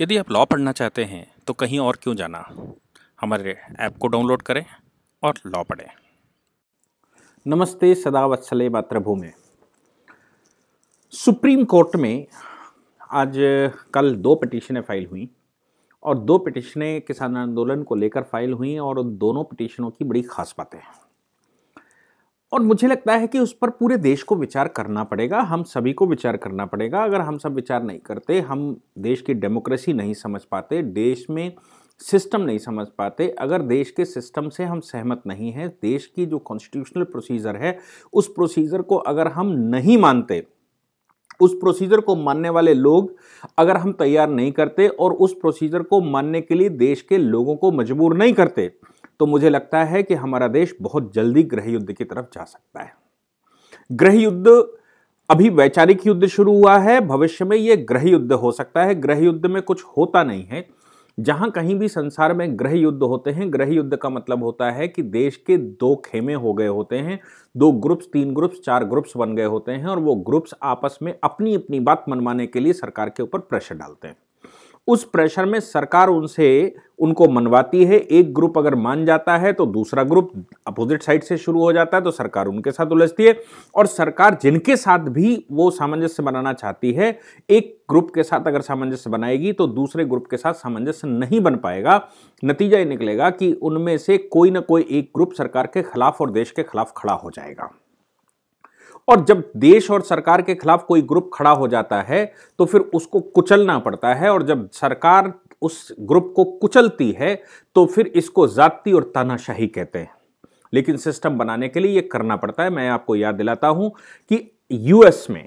यदि आप लॉ पढ़ना चाहते हैं तो कहीं और क्यों जाना हमारे ऐप को डाउनलोड करें और लॉ पढ़ें नमस्ते सदा वत्सले मातृभूमि सुप्रीम कोर्ट में आज कल दो पटिशनें फाइल हुई और दो पटिशनें किसान आंदोलन को लेकर फाइल हुई और उन दोनों पटिशनों की बड़ी खास बातें हैं और मुझे लगता है कि उस पर पूरे देश को विचार करना पड़ेगा हम सभी को विचार करना पड़ेगा अगर हम सब विचार नहीं करते हम देश की डेमोक्रेसी नहीं समझ पाते देश में सिस्टम नहीं समझ पाते अगर देश के सिस्टम से हम सहमत नहीं हैं देश की जो कॉन्स्टिट्यूशनल प्रोसीजर है उस प्रोसीजर को अगर हम नहीं मानते उस प्रोसीजर को मानने वाले लोग अगर हम तैयार नहीं करते और उस प्रोसीजर को मानने के लिए देश के लोगों को मजबूर नहीं करते तो मुझे लगता है कि हमारा देश बहुत जल्दी गृह युद्ध की तरफ जा सकता है गृह युद्ध अभी वैचारिक युद्ध शुरू हुआ है भविष्य में यह गृह युद्ध हो सकता है गृह युद्ध में कुछ होता नहीं है जहां कहीं भी संसार में ग्रह युद्ध होते हैं ग्रह युद्ध का मतलब होता है कि देश के दो खेमे हो गए होते हैं दो ग्रुप्स तीन ग्रुप्स चार ग्रुप्स बन गए होते हैं और वो ग्रुप्स आपस में अपनी अपनी बात मनवाने के लिए सरकार के ऊपर प्रेशर डालते हैं उस प्रेशर में सरकार उनसे उनको मनवाती है एक ग्रुप अगर मान जाता है तो दूसरा ग्रुप अपोजिट साइड से शुरू हो जाता है तो सरकार उनके साथ उलझती है और सरकार जिनके साथ भी वो सामंजस्य बनाना चाहती है एक ग्रुप के साथ अगर सामंजस्य बनाएगी तो दूसरे ग्रुप के साथ सामंजस्य नहीं बन पाएगा नतीजा ये निकलेगा कि उनमें से कोई ना कोई एक ग्रुप सरकार के खिलाफ और देश के खिलाफ खड़ा हो जाएगा और जब देश और सरकार के खिलाफ कोई ग्रुप खड़ा हो जाता है तो फिर उसको कुचलना पड़ता है और जब सरकार उस ग्रुप को कुचलती है तो फिर इसको जाति और तानाशाही कहते हैं लेकिन सिस्टम बनाने के लिए ये करना पड़ता है मैं आपको याद दिलाता हूं कि यूएस में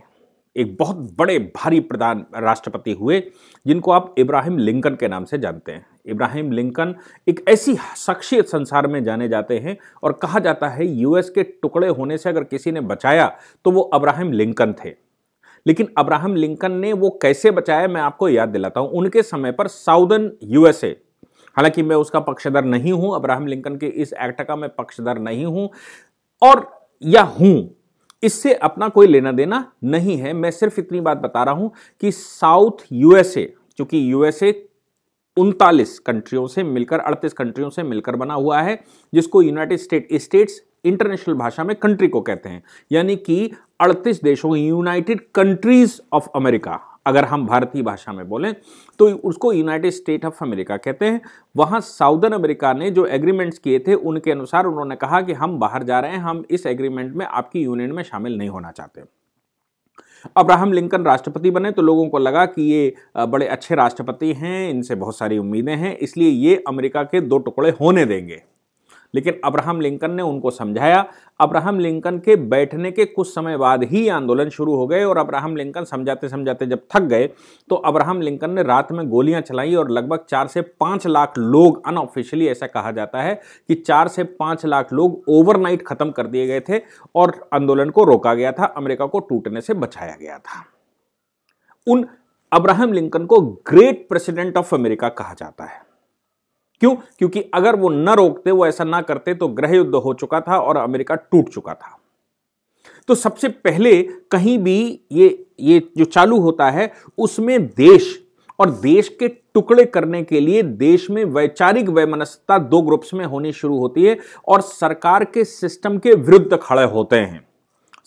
एक बहुत बड़े भारी प्रधान राष्ट्रपति हुए जिनको आप इब्राहिम लिंकन के नाम से जानते हैं इब्राहिम लिंकन एक ऐसी शख्सियत संसार में जाने जाते हैं और कहा जाता है यूएस के टुकड़े होने से अगर किसी ने बचाया तो वो अब्राहम लिंकन थे लेकिन अब्राहम लिंकन ने वो कैसे बचाया मैं आपको याद दिलाता हूँ उनके समय पर साउदर्न यूएसए हालांकि मैं उसका पक्षधर नहीं हूं अब्राहम लिंकन के इस एक्ट का मैं पक्षधर नहीं हूं और या हूं इससे अपना कोई लेना देना नहीं है मैं सिर्फ इतनी बात बता रहा हूं कि साउथ यूएसए क्योंकि यूएसए उनतालीस कंट्रियों से मिलकर अड़तीस कंट्रियों से मिलकर बना हुआ है जिसको यूनाइटेड स्टेट स्टेट्स इंटरनेशनल भाषा में कंट्री को कहते हैं यानी कि अड़तीस देशों यूनाइटेड कंट्रीज ऑफ अमेरिका अगर हम भारतीय भाषा में बोलें तो उसको यूनाइटेड स्टेट ऑफ अमेरिका कहते हैं वहाँ साउदर्न अमेरिका ने जो एग्रीमेंट्स किए थे उनके अनुसार उन्होंने कहा कि हम बाहर जा रहे हैं हम इस एग्रीमेंट में आपकी यूनियन में शामिल नहीं होना चाहते अब्राहम लिंकन राष्ट्रपति बने तो लोगों को लगा कि ये बड़े अच्छे राष्ट्रपति हैं इनसे बहुत सारी उम्मीदें हैं इसलिए ये अमेरिका के दो टुकड़े होने देंगे लेकिन अब्राहम लिंकन ने उनको समझाया अब्राहम लिंकन के बैठने के कुछ समय बाद ही आंदोलन शुरू हो गए और अब्राहम लिंकन समझाते समझाते जब थक गए तो अब्राहम लिंकन ने रात में गोलियां चलाई और लगभग चार से पाँच लाख लोग अनऑफिशियली ऐसा कहा जाता है कि चार से पाँच लाख लोग ओवरनाइट खत्म कर दिए गए थे और आंदोलन को रोका गया था अमेरिका को टूटने से बचाया गया था उन अब्राहम लिंकन को ग्रेट प्रेसिडेंट ऑफ अमेरिका कहा जाता है क्यों क्योंकि अगर वो न रोकते वो ऐसा ना करते तो ग्रह युद्ध हो चुका था और अमेरिका टूट चुका था तो सबसे पहले कहीं भी ये ये जो चालू होता है उसमें देश और देश के टुकड़े करने के लिए देश में वैचारिक वैमनस्यता दो ग्रुप्स में होनी शुरू होती है और सरकार के सिस्टम के विरुद्ध खड़े होते हैं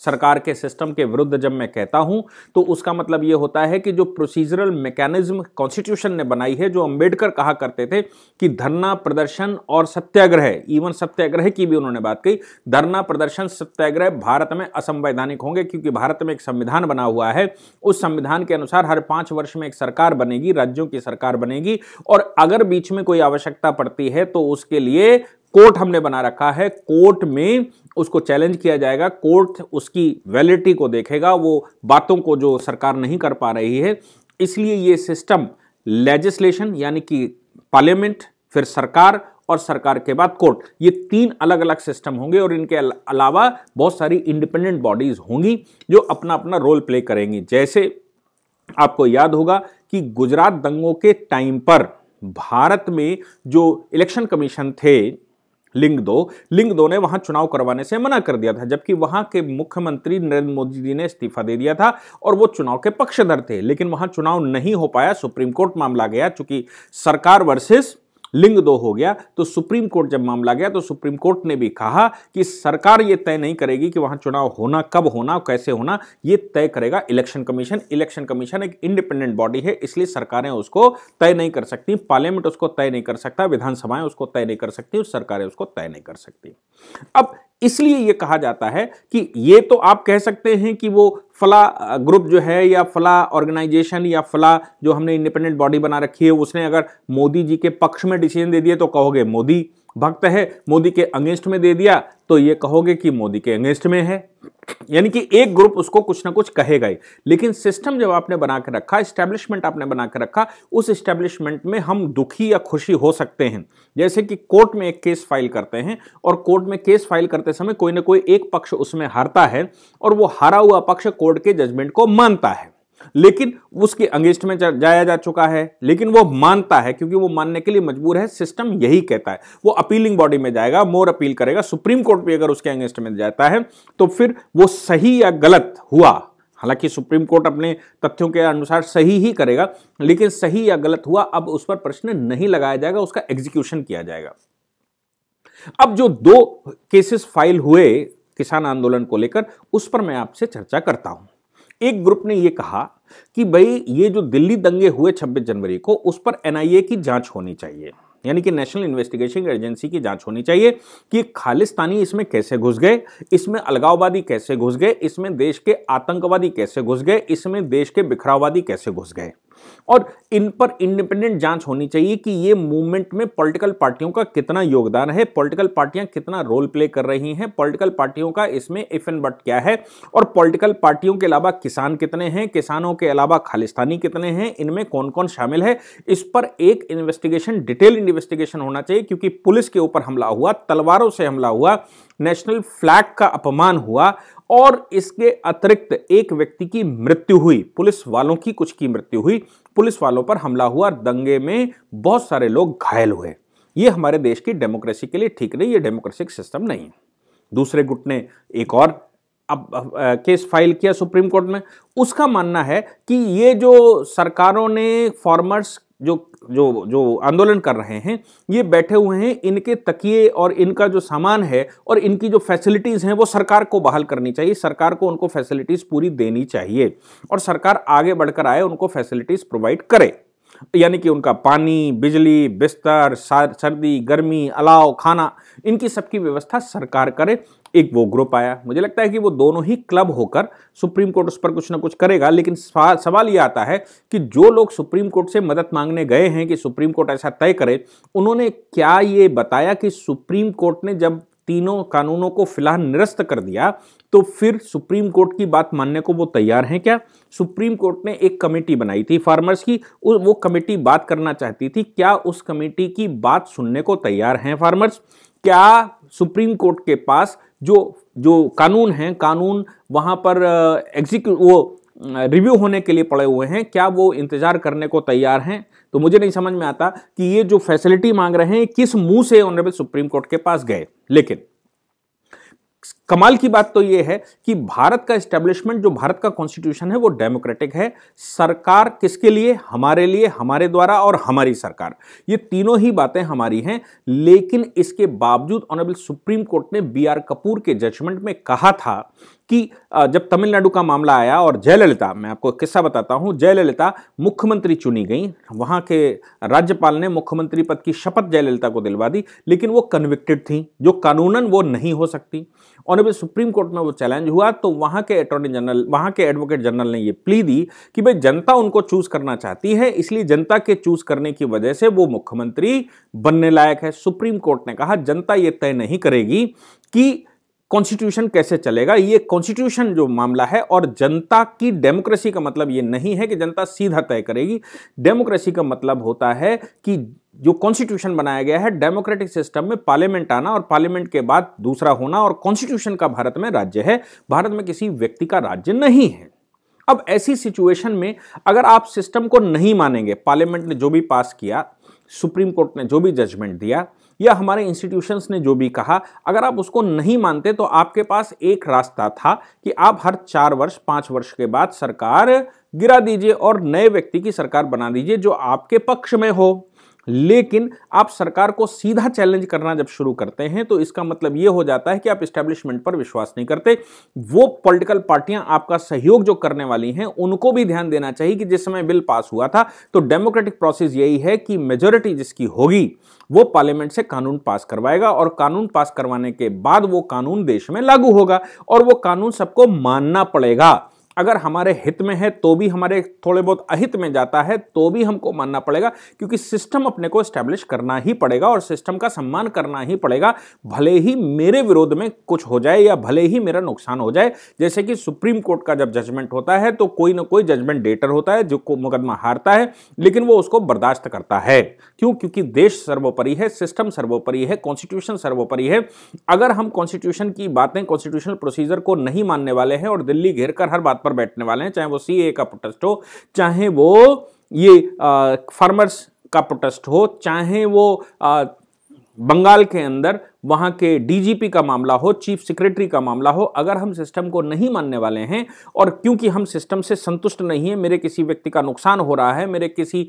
सरकार के सिस्टम के विरुद्ध जब मैं कहता हूं तो उसका मतलब यह होता है कि जो प्रोसीजरल मैकेनिज्म कॉन्स्टिट्यूशन ने बनाई है जो अंबेडकर कहा करते थे कि धरना प्रदर्शन और सत्याग्रह इवन सत्याग्रह की भी उन्होंने बात कही धरना प्रदर्शन सत्याग्रह भारत में असंवैधानिक होंगे क्योंकि भारत में एक संविधान बना हुआ है उस संविधान के अनुसार हर पांच वर्ष में एक सरकार बनेगी राज्यों की सरकार बनेगी और अगर बीच में कोई आवश्यकता पड़ती है तो उसके लिए कोर्ट हमने बना रखा है कोर्ट में उसको चैलेंज किया जाएगा कोर्ट उसकी वैलिडिटी को देखेगा वो बातों को जो सरकार नहीं कर पा रही है इसलिए ये सिस्टम लेजिस्लेशन यानी कि पार्लियामेंट फिर सरकार और सरकार के बाद कोर्ट ये तीन अलग अलग सिस्टम होंगे और इनके अलावा बहुत सारी इंडिपेंडेंट बॉडीज होंगी जो अपना अपना रोल प्ले करेंगी जैसे आपको याद होगा कि गुजरात दंगों के टाइम पर भारत में जो इलेक्शन कमीशन थे लिंग दो लिंग दो ने वहां चुनाव करवाने से मना कर दिया था जबकि वहां के मुख्यमंत्री नरेंद्र मोदी जी ने इस्तीफा दे दिया था और वो चुनाव के पक्षधर थे लेकिन वहां चुनाव नहीं हो पाया सुप्रीम कोर्ट मामला गया चूंकि सरकार वर्सेस लिंग दो हो गया तो सुप्रीम कोर्ट जब मामला गया तो सुप्रीम कोर्ट ने भी कहा कि सरकार यह तय नहीं करेगी कि वहां चुनाव होना कब होना कैसे होना यह तय करेगा इलेक्शन कमीशन इलेक्शन कमीशन एक इंडिपेंडेंट बॉडी है इसलिए सरकारें उसको तय नहीं कर सकती पार्लियामेंट उसको तय नहीं कर सकता विधानसभाएं उसको तय नहीं कर सकती और सरकारें उसको तय नहीं कर सकती अब इसलिए ये कहा जाता है कि ये तो आप कह सकते हैं कि वो फला ग्रुप जो है या फला ऑर्गेनाइजेशन या फला जो हमने इंडिपेंडेंट बॉडी बना रखी है उसने अगर मोदी जी के पक्ष में डिसीजन दे दिया तो कहोगे मोदी भक्त है मोदी के अगेंस्ट में दे दिया तो ये कहोगे कि मोदी के अगेंस्ट में है यानी कि एक ग्रुप उसको कुछ ना कुछ कहेगा ही लेकिन सिस्टम जब आपने बना के रखा इस्टेब्लिशमेंट आपने बना के रखा उस इस्टेब्लिशमेंट में हम दुखी या खुशी हो सकते हैं जैसे कि कोर्ट में एक केस फाइल करते हैं और कोर्ट में केस फाइल करते समय कोई ना कोई एक पक्ष उसमें हारता है और वो हारा हुआ पक्ष कोर्ट के जजमेंट को मानता है लेकिन उसके अंगेस्ट में जाया जा चुका है लेकिन वो मानता है क्योंकि वो मानने के लिए मजबूर है सिस्टम यही कहता है वो अपीलिंग बॉडी में जाएगा मोर अपील करेगा सुप्रीम कोर्ट भी अगर उसके अंगेस्ट में जाता है तो फिर वो सही या गलत हुआ हालांकि सुप्रीम कोर्ट अपने तथ्यों के अनुसार सही ही करेगा लेकिन सही या गलत हुआ अब उस पर प्रश्न नहीं लगाया जाएगा उसका एग्जीक्यूशन किया जाएगा अब जो दो केसेस फाइल हुए किसान आंदोलन को लेकर उस पर मैं आपसे चर्चा करता हूं एक ग्रुप ने यह कहा कि भाई ये जो दिल्ली दंगे हुए 26 जनवरी को उस पर एनआईए की जांच होनी चाहिए यानी कि नेशनल इन्वेस्टिगेशन एजेंसी की जांच होनी चाहिए कि खालिस्तानी इसमें कैसे घुस गए इसमें अलगाववादी कैसे घुस गए इसमें देश के आतंकवादी कैसे घुस गए इसमें देश के बिखरावादी कैसे घुस गए और इन पर इंडिपेंडेंट जांच होनी चाहिए कि ये मूवमेंट में पॉलिटिकल पार्टियों का कितना योगदान है पॉलिटिकल पार्टियां कितना रोल प्ले कर रही हैं पॉलिटिकल पार्टियों का इसमें इफ एंड बट क्या है और पॉलिटिकल पार्टियों के अलावा किसान कितने हैं किसानों के अलावा खालिस्तानी कितने हैं इनमें कौन कौन शामिल है इस पर एक इन्वेस्टिगेशन डिटेल इन्वेस्टिगेशन होना चाहिए क्योंकि पुलिस के ऊपर हमला हुआ तलवारों से हमला हुआ नेशनल फ्लैग का अपमान हुआ और इसके अतिरिक्त एक व्यक्ति की मृत्यु हुई पुलिस वालों की कुछ की मृत्यु हुई पुलिस वालों पर हमला हुआ दंगे में बहुत सारे लोग घायल हुए ये हमारे देश की डेमोक्रेसी के लिए ठीक नहीं ये डेमोक्रेसिक सिस्टम नहीं है दूसरे गुट ने एक और अब, केस फाइल किया सुप्रीम कोर्ट में उसका मानना है कि ये जो सरकारों ने फॉर्मर्स जो जो जो आंदोलन कर रहे हैं ये बैठे हुए हैं इनके तकिए और इनका जो सामान है और इनकी जो फैसिलिटीज़ हैं वो सरकार को बहाल करनी चाहिए सरकार को उनको फैसिलिटीज़ पूरी देनी चाहिए और सरकार आगे बढ़कर आए उनको फैसिलिटीज़ प्रोवाइड करे यानी कि उनका पानी बिजली बिस्तर सर्दी गर्मी अलाव खाना इनकी सबकी व्यवस्था सरकार करे एक वो ग्रुप आया मुझे लगता है कि वो दोनों ही क्लब होकर सुप्रीम कोर्ट उस पर कुछ ना कुछ करेगा लेकिन सवाल ये आता है कि जो लोग सुप्रीम कोर्ट से मदद मांगने गए हैं कि सुप्रीम कोर्ट ऐसा तय करे उन्होंने क्या ये बताया कि सुप्रीम कोर्ट ने जब तीनों कानूनों को फिलहाल निरस्त कर दिया तो फिर सुप्रीम कोर्ट की बात मानने को वो तैयार हैं क्या सुप्रीम कोर्ट ने एक कमेटी बनाई थी फार्मर्स की वो कमेटी बात करना चाहती थी क्या उस कमेटी की बात सुनने को तैयार हैं फार्मर्स क्या सुप्रीम कोर्ट के पास जो जो कानून हैं कानून वहाँ पर एग्जीक्यू वो रिव्यू होने के लिए पड़े हुए हैं क्या वो इंतज़ार करने को तैयार हैं तो मुझे नहीं समझ में आता कि ये जो फैसिलिटी मांग रहे हैं किस मुंह से ऑनरेबल सुप्रीम कोर्ट के पास गए लेकिन कमाल की बात तो ये है कि भारत का एस्टेब्लिशमेंट जो भारत का कॉन्स्टिट्यूशन है वो डेमोक्रेटिक है सरकार किसके लिए हमारे लिए हमारे द्वारा और हमारी सरकार ये तीनों ही बातें हमारी हैं लेकिन इसके बावजूद ऑनरेबल सुप्रीम कोर्ट ने बी आर कपूर के जजमेंट में कहा था कि जब तमिलनाडु का मामला आया और जयललिता मैं आपको किस्सा बताता हूँ जयललिता मुख्यमंत्री चुनी गई वहाँ के राज्यपाल ने मुख्यमंत्री पद की शपथ जयललिता को दिलवा दी लेकिन वो कन्विक्टेड थी जो कानूनन वो नहीं हो सकती ऑनेबल सुप्रीम कोर्ट में वो चैलेंज हुआ तो वहाँ के अटॉर्नी जनरल वहाँ के एडवोकेट जनरल ने ये प्ली दी कि भाई जनता उनको चूज करना चाहती है इसलिए जनता के चूज करने की वजह से वो मुख्यमंत्री बनने लायक है सुप्रीम कोर्ट ने कहा जनता ये तय नहीं करेगी कि कॉन्स्टिट्यूशन कैसे चलेगा ये कॉन्स्टिट्यूशन जो मामला है और जनता की डेमोक्रेसी का मतलब ये नहीं है कि जनता सीधा तय करेगी डेमोक्रेसी का मतलब होता है कि जो कॉन्स्टिट्यूशन बनाया गया है डेमोक्रेटिक सिस्टम में पार्लियामेंट आना और पार्लियामेंट के बाद दूसरा होना और कॉन्स्टिट्यूशन का भारत में राज्य है भारत में किसी व्यक्ति का राज्य नहीं है अब ऐसी सिचुएशन में अगर आप सिस्टम को नहीं मानेंगे पार्लियामेंट ने जो भी पास किया सुप्रीम कोर्ट ने जो भी जजमेंट दिया या हमारे इंस्टीट्यूशंस ने जो भी कहा अगर आप उसको नहीं मानते तो आपके पास एक रास्ता था कि आप हर चार वर्ष पाँच वर्ष के बाद सरकार गिरा दीजिए और नए व्यक्ति की सरकार बना दीजिए जो आपके पक्ष में हो लेकिन आप सरकार को सीधा चैलेंज करना जब शुरू करते हैं तो इसका मतलब यह हो जाता है कि आप स्टैब्लिशमेंट पर विश्वास नहीं करते वो पॉलिटिकल पार्टियां आपका सहयोग जो करने वाली हैं उनको भी ध्यान देना चाहिए कि जिस समय बिल पास हुआ था तो डेमोक्रेटिक प्रोसेस यही है कि मेजोरिटी जिसकी होगी वो पार्लियामेंट से कानून पास करवाएगा और कानून पास करवाने के बाद वो कानून देश में लागू होगा और वो कानून सबको मानना पड़ेगा अगर हमारे हित में है तो भी हमारे थोड़े बहुत अहित में जाता है तो भी हमको मानना पड़ेगा क्योंकि सिस्टम अपने को स्टैब्लिश करना ही पड़ेगा और सिस्टम का सम्मान करना ही पड़ेगा भले ही मेरे विरोध में कुछ हो जाए या भले ही मेरा नुकसान हो जाए जैसे कि सुप्रीम कोर्ट का जब जजमेंट होता है तो कोई ना कोई जजमेंट डेटर होता है जो मुकदमा हारता है लेकिन वो उसको बर्दाश्त करता है क्यों क्योंकि देश सर्वोपरि है सिस्टम सर्वोपरि है कॉन्स्टिट्यूशन सर्वोपरि है अगर हम कॉन्स्टिट्यूशन की बातें कॉन्स्टिट्यूशनल प्रोसीजर को नहीं मानने वाले हैं और दिल्ली घेर कर हर बात पर बैठने वाले हैं चाहे वो सी का प्रोटेस्ट हो चाहे वो ये फार्मर्स का प्रोटेस्ट हो चाहे वो आ, बंगाल के अंदर वहां के डीजीपी का मामला हो चीफ सेक्रेटरी का मामला हो अगर हम सिस्टम को नहीं मानने वाले हैं और क्योंकि हम सिस्टम से संतुष्ट नहीं है मेरे किसी व्यक्ति का नुकसान हो रहा है मेरे किसी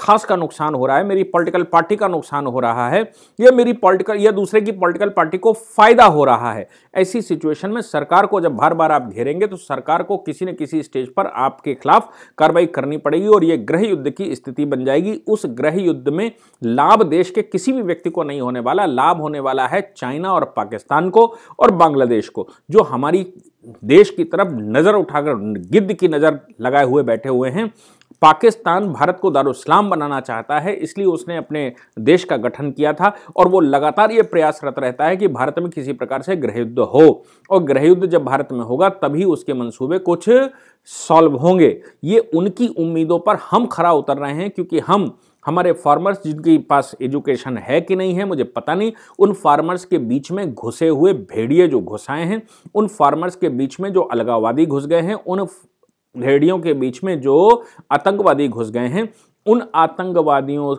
खास का नुकसान हो रहा है मेरी पॉलिटिकल पार्टी का नुकसान हो रहा है या मेरी पॉलिटिकल या दूसरे की पॉलिटिकल पार्टी को फायदा हो रहा है ऐसी सिचुएशन में सरकार को जब बार बार आप घेरेंगे तो सरकार को किसी न किसी स्टेज पर आपके खिलाफ कार्रवाई करनी पड़ेगी और यह ग्रह युद्ध की स्थिति बन जाएगी उस ग्रह युद्ध में लाभ देश के किसी भी व्यक्ति को नहीं होने वाला लाभ होने वाला मिला है चाइना और पाकिस्तान को और बांग्लादेश को जो हमारी देश की तरफ नज़र उठाकर गिद्ध की नज़र लगाए हुए बैठे हुए हैं पाकिस्तान भारत को दारुस्लाम बनाना चाहता है इसलिए उसने अपने देश का गठन किया था और वो लगातार ये प्रयासरत रहता है कि भारत में किसी प्रकार से गृहयुद्ध हो और गृहयुद्ध जब भारत में होगा तभी उसके मंसूबे कुछ सॉल्व होंगे ये उनकी उम्मीदों पर हम खरा उतर रहे हैं क्योंकि हम हमारे फार्मर्स जिनके पास एजुकेशन है कि नहीं है मुझे पता नहीं उन फार्मर्स के बीच में घुसे हुए भेड़िए जो घुस आए हैं उन फार्मर्स के बीच में जो अलगावादी घुस गए हैं उन भेड़ियों के बीच में जो आतंकवादी घुस गए हैं उन आतंकवादियों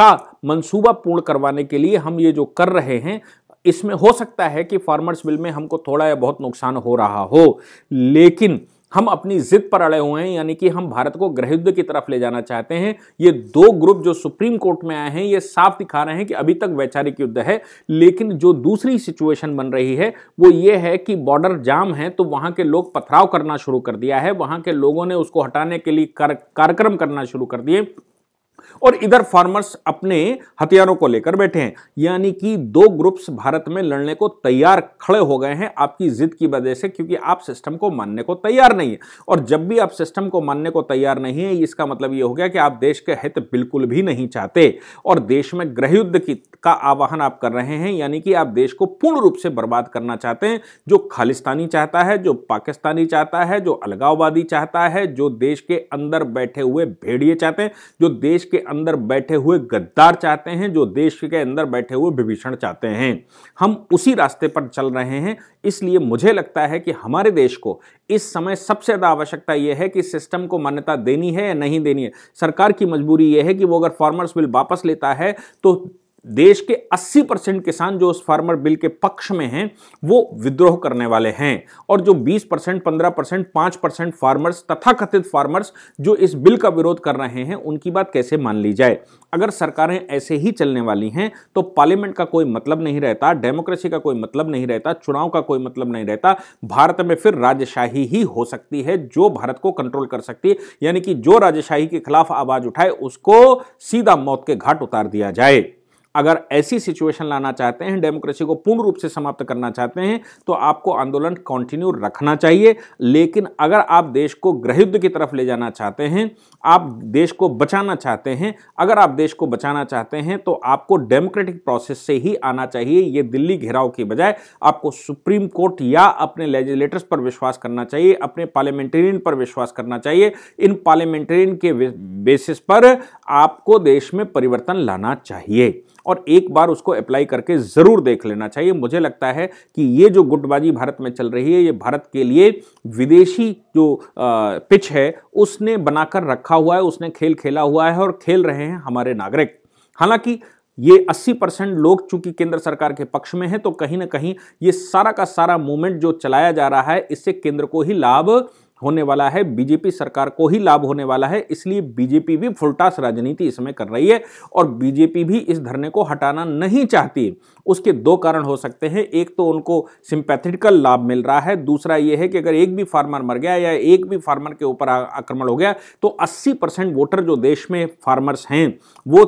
का मंसूबा पूर्ण करवाने के लिए हम ये जो कर रहे हैं इसमें हो सकता है कि फार्मर्स बिल में हमको थोड़ा या बहुत नुकसान हो रहा हो लेकिन हम अपनी जिद पर अड़े हुए हैं यानी कि हम भारत को गृह युद्ध की तरफ ले जाना चाहते हैं ये दो ग्रुप जो सुप्रीम कोर्ट में आए हैं ये साफ दिखा रहे हैं कि अभी तक वैचारिक युद्ध है लेकिन जो दूसरी सिचुएशन बन रही है वो ये है कि बॉर्डर जाम है तो वहाँ के लोग पथराव करना शुरू कर दिया है वहाँ के लोगों ने उसको हटाने के लिए कार्यक्रम करना शुरू कर दिए और इधर फार्मर्स अपने हथियारों को लेकर बैठे हैं यानी कि दो ग्रुप्स भारत में लड़ने को तैयार खड़े हो गए हैं आपकी जिद की वजह से क्योंकि आप सिस्टम को मानने को तैयार नहीं है और जब भी आप सिस्टम को मानने को तैयार नहीं है इसका मतलब यह हो गया कि आप देश के हित बिल्कुल भी नहीं चाहते और देश में गृह युद्ध का आवाहन आप कर रहे हैं यानी कि आप देश को पूर्ण रूप से बर्बाद करना चाहते हैं जो खालिस्तानी चाहता है जो पाकिस्तानी चाहता है जो अलगाववादी चाहता है जो देश के अंदर बैठे हुए भेड़िए चाहते हैं जो देश के के अंदर बैठे हुए गद्दार चाहते हैं जो देश के अंदर बैठे हुए विभीषण चाहते हैं हम उसी रास्ते पर चल रहे हैं इसलिए मुझे लगता है कि हमारे देश को इस समय सबसे ज़्यादा आवश्यकता यह है कि सिस्टम को मान्यता देनी है या नहीं देनी है सरकार की मजबूरी यह है कि वो अगर फार्मर्स बिल वापस लेता है तो देश के 80 परसेंट किसान जो उस फार्मर बिल के पक्ष में हैं वो विद्रोह करने वाले हैं और जो 20 परसेंट पंद्रह परसेंट पांच परसेंट फार्मर्स तथाकथित फार्मर्स जो इस बिल का विरोध कर रहे हैं उनकी बात कैसे मान ली जाए अगर सरकारें ऐसे ही चलने वाली हैं तो पार्लियामेंट का कोई मतलब नहीं रहता डेमोक्रेसी का कोई मतलब नहीं रहता चुनाव का कोई मतलब नहीं रहता भारत में फिर राजशाही ही हो सकती है जो भारत को कंट्रोल कर सकती है यानी कि जो राजशाही के खिलाफ आवाज उठाए उसको सीधा मौत के घाट उतार दिया जाए अगर ऐसी सिचुएशन लाना चाहते हैं डेमोक्रेसी को पूर्ण रूप से समाप्त करना चाहते हैं तो आपको आंदोलन कंटिन्यू रखना चाहिए लेकिन अगर आप देश को गृहयुद्ध की तरफ ले जाना चाहते हैं आप देश को बचाना चाहते हैं अगर आप देश को बचाना चाहते हैं तो आपको डेमोक्रेटिक प्रोसेस से ही आना चाहिए ये दिल्ली घेराव की बजाय आपको सुप्रीम कोर्ट या अपने लेजिस्लेटर्स पर विश्वास करना चाहिए अपने पार्लियामेंटेरियन पर विश्वास करना चाहिए इन पार्लियामेंटेरियन के बेसिस पर आपको देश में परिवर्तन लाना चाहिए और एक बार उसको अप्लाई करके ज़रूर देख लेना चाहिए मुझे लगता है कि ये जो गुटबाजी भारत में चल रही है ये भारत के लिए विदेशी जो पिच है उसने बनाकर रखा हुआ है उसने खेल खेला हुआ है और खेल रहे हैं हमारे नागरिक हालांकि ये 80 परसेंट लोग चूंकि केंद्र सरकार के पक्ष में हैं तो कहीं ना कहीं ये सारा का सारा मूवमेंट जो चलाया जा रहा है इससे केंद्र को ही लाभ होने वाला है बीजेपी सरकार को ही लाभ होने वाला है इसलिए बीजेपी भी फुलटास राजनीति इसमें कर रही है और बीजेपी भी इस धरने को हटाना नहीं चाहती उसके दो कारण हो सकते हैं एक तो उनको सिंपैथेटिकल लाभ मिल रहा है दूसरा यह है कि अगर एक भी फार्मर मर गया या एक भी फार्मर के ऊपर आक्रमण हो गया तो अस्सी परसेंट वोटर जो देश में फार्मर्स हैं वो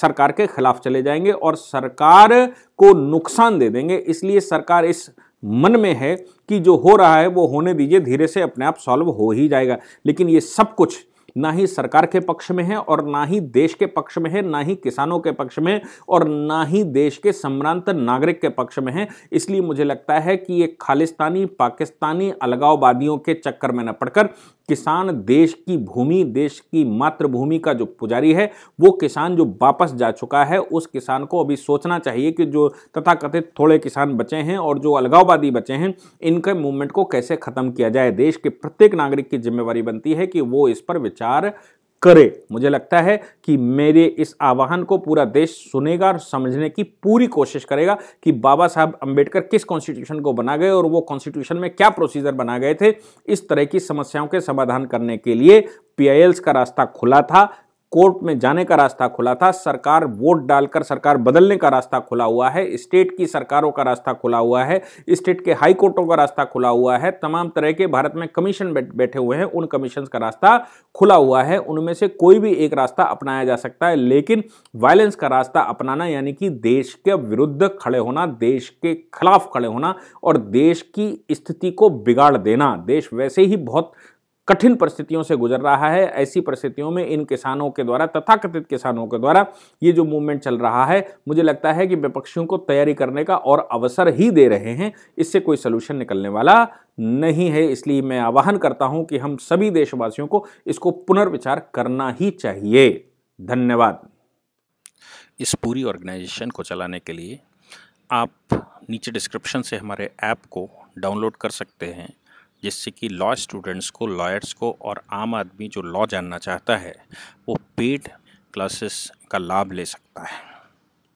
सरकार के खिलाफ चले जाएंगे और सरकार को नुकसान दे देंगे इसलिए सरकार इस मन में है कि जो हो रहा है वो होने दीजिए धीरे से अपने आप सॉल्व हो ही जाएगा लेकिन ये सब कुछ ना ही सरकार के पक्ष में है और ना ही देश के पक्ष में है ना ही किसानों के पक्ष में और ना ही देश के सम्रांत नागरिक के पक्ष में है इसलिए मुझे लगता है कि ये खालिस्तानी पाकिस्तानी अलगाववादियों के चक्कर में न पड़कर किसान देश की भूमि देश की मातृभूमि का जो पुजारी है वो किसान जो वापस जा चुका है उस किसान को अभी सोचना चाहिए कि जो तथाकथित थोड़े किसान बचे हैं और जो अलगाववादी बचे हैं इनके मूवमेंट को कैसे खत्म किया जाए देश के प्रत्येक नागरिक की जिम्मेवारी बनती है कि वो इस पर विचार प्रचार करे मुझे लगता है कि मेरे इस आह्वान को पूरा देश सुनेगा और समझने की पूरी कोशिश करेगा कि बाबा साहब अंबेडकर किस कॉन्स्टिट्यूशन को बना गए और वो कॉन्स्टिट्यूशन में क्या प्रोसीजर बना गए थे इस तरह की समस्याओं के समाधान करने के लिए पीआईएल्स का रास्ता खुला था कोर्ट में जाने का रास्ता खुला था सरकार वोट डालकर सरकार बदलने का रास्ता खुला हुआ है स्टेट की सरकारों का रास्ता खुला हुआ है स्टेट के हाई कोर्टों का रास्ता खुला हुआ है तमाम तरह के भारत में कमीशन बैठे हुए हैं उन कमीशन का रास्ता खुला हुआ है उनमें से कोई भी एक रास्ता अपनाया जा सकता है लेकिन वायलेंस का रास्ता अपनाना यानी कि देश के विरुद्ध खड़े होना देश के खिलाफ खड़े होना और देश की स्थिति को बिगाड़ देना देश वैसे ही बहुत कठिन परिस्थितियों से गुजर रहा है ऐसी परिस्थितियों में इन किसानों के द्वारा तथाकथित किसानों के द्वारा ये जो मूवमेंट चल रहा है मुझे लगता है कि विपक्षियों को तैयारी करने का और अवसर ही दे रहे हैं इससे कोई सलूशन निकलने वाला नहीं है इसलिए मैं आह्वान करता हूं कि हम सभी देशवासियों को इसको पुनर्विचार करना ही चाहिए धन्यवाद इस पूरी ऑर्गेनाइजेशन को चलाने के लिए आप नीचे डिस्क्रिप्शन से हमारे ऐप को डाउनलोड कर सकते हैं जिससे कि लॉ स्टूडेंट्स को लॉयर्स को और आम आदमी जो लॉ जानना चाहता है वो पेड क्लासेस का लाभ ले सकता है